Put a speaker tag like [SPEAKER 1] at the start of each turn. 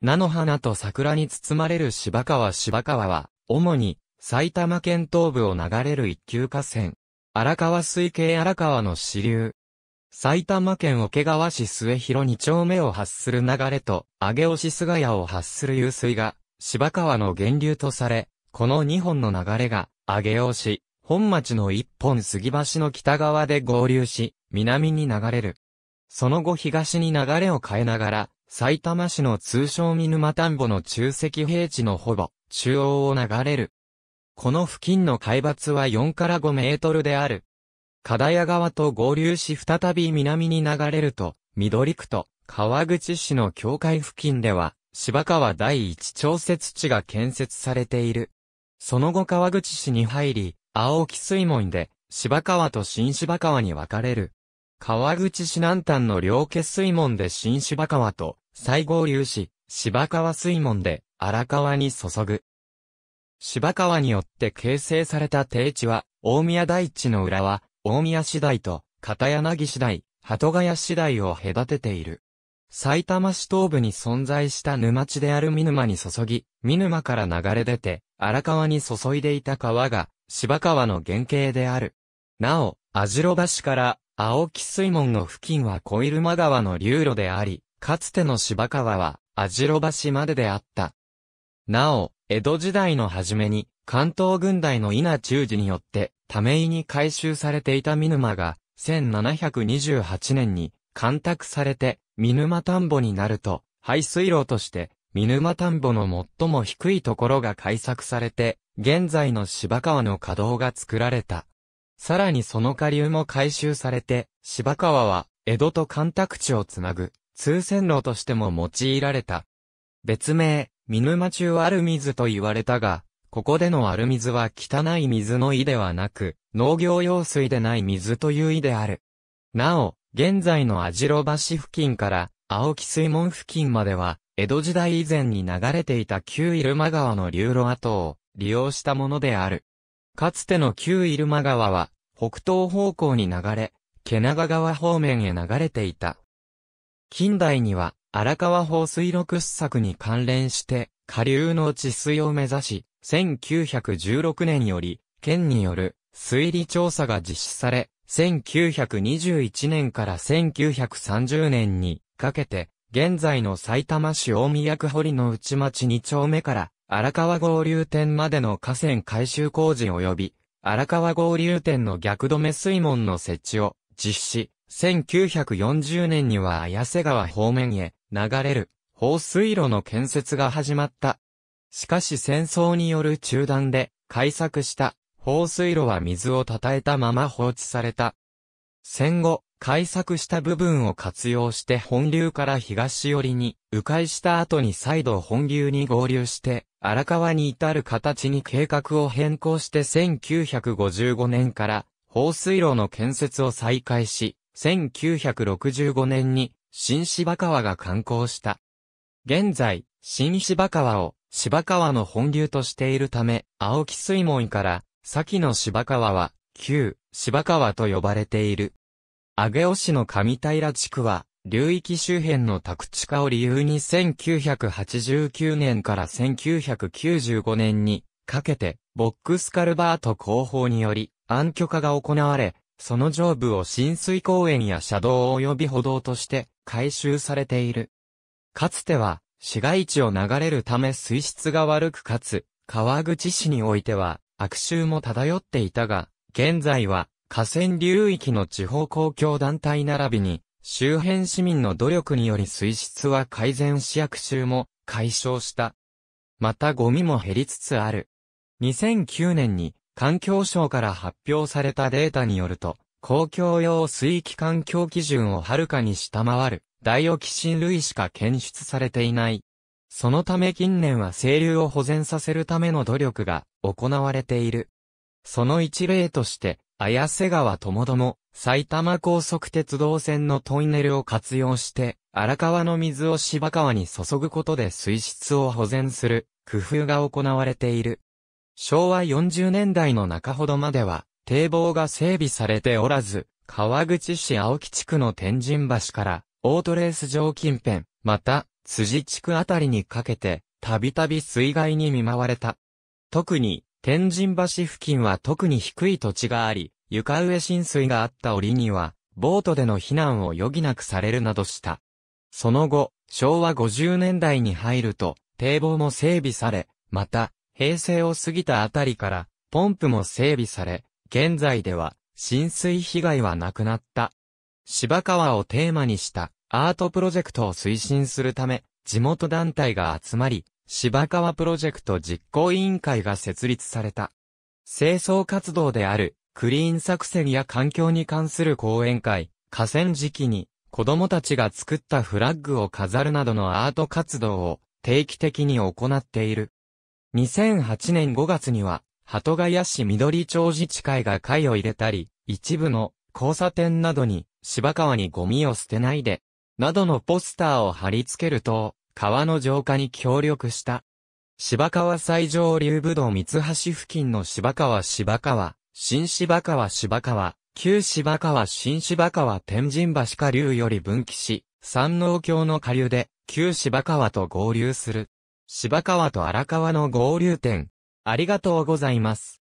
[SPEAKER 1] 菜の花と桜に包まれる芝川芝川は、主に埼玉県東部を流れる一級河川。荒川水系荒川の支流。埼玉県桶川市末広2丁目を発する流れと、上尾市菅谷を発する湧水が、芝川の源流とされ、この2本の流れが、上尾市、本町の一本杉橋の北側で合流し、南に流れる。その後東に流れを変えながら、埼玉市の通称見沼田んぼの中石平地のほぼ中央を流れる。この付近の海抜は4から5メートルである。片谷川と合流し再び南に流れると、緑区と川口市の境界付近では、芝川第一調節地が建設されている。その後川口市に入り、青木水門で、芝川と新芝川に分かれる。川口市南端の両家水門で新芝川と、再合流し、芝川水門で荒川に注ぐ。芝川によって形成された低地は、大宮台地の裏は、大宮市台と、片柳市台、鳩ヶ谷市台を隔てている。埼玉市東部に存在した沼地である見沼に注ぎ、見沼から流れ出て、荒川に注いでいた川が、芝川の原型である。なお、網代橋から青木水門の付近は小入間川の流路であり、かつての芝川は、網代橋までであった。なお、江戸時代の初めに、関東軍隊の稲中治によって、ため井に改修されていた見沼が、1728年に、干拓されて、見沼田んぼになると、排水路として、見沼田んぼの最も低いところが改作されて、現在の芝川の稼働が作られた。さらにその下流も改修されて、芝川は、江戸と干拓地をつなぐ、通線路としても用いられた。別名、見沼中ある水と言われたが、ここでのある水は汚い水の井ではなく、農業用水でない水という井である。なお、現在の網代橋付近から、青木水門付近までは、江戸時代以前に流れていた旧入間川の流路跡を利用したものである。かつての旧入間川は、北東方向に流れ、毛長川方面へ流れていた。近代には、荒川放水路掘削に関連して、下流の治水を目指し、1916年より、県による水利調査が実施され、1921年から1930年にかけて、現在の埼玉市大宮区堀の内町2丁目から荒川合流点までの河川改修工事及び、荒川合流点の逆止め水門の設置を実施、1940年には綾瀬川方面へ流れる放水路の建設が始まった。しかし戦争による中断で改作した放水路は水をたたえたまま放置された。戦後、開削した部分を活用して本流から東寄りに、迂回した後に再度本流に合流して、荒川に至る形に計画を変更して1955年から放水路の建設を再開し、1965年に新芝川が観光した。現在、新芝川を芝川の本流としているため、青木水門から先の芝川は旧芝川と呼ばれている。上尾市の上平地区は、流域周辺の宅地化を理由に1989年から1995年にかけて、ボックスカルバート工法により、暗渠化が行われ、その上部を浸水公園や車道及び歩道として改修されている。かつては、市街地を流れるため水質が悪くかつ、川口市においては悪臭も漂っていたが、現在は河川流域の地方公共団体並びに、周辺市民の努力により水質は改善し役中も解消した。またゴミも減りつつある。2009年に環境省から発表されたデータによると、公共用水域環境基準をはるかに下回る、ダイオキシン類しか検出されていない。そのため近年は清流を保全させるための努力が行われている。その一例として、綾瀬川ともども、埼玉高速鉄道線のトンネルを活用して、荒川の水を芝川に注ぐことで水質を保全する、工夫が行われている。昭和40年代の中ほどまでは、堤防が整備されておらず、川口市青木地区の天神橋から、オートレース場近辺、また、辻地区あたりにかけて、たびたび水害に見舞われた。特に、天神橋付近は特に低い土地があり、床上浸水があった折には、ボートでの避難を余儀なくされるなどした。その後、昭和50年代に入ると、堤防も整備され、また、平成を過ぎたあたりから、ポンプも整備され、現在では、浸水被害はなくなった。芝川をテーマにしたアートプロジェクトを推進するため、地元団体が集まり、芝川プロジェクト実行委員会が設立された。清掃活動である、クリーン作戦や環境に関する講演会、河川敷に、子供たちが作ったフラッグを飾るなどのアート活動を定期的に行っている。2008年5月には、鳩ヶ谷市緑町自治会が会を入れたり、一部の交差点などに芝川にゴミを捨てないで、などのポスターを貼り付けると、川の浄化に協力した。芝川最上流部道三橋付近の芝川芝川、新芝川芝川、旧芝川新芝川天神橋下流より分岐し、山王橋の下流で、旧芝川と合流する。芝川と荒川の合流点。ありがとうございます。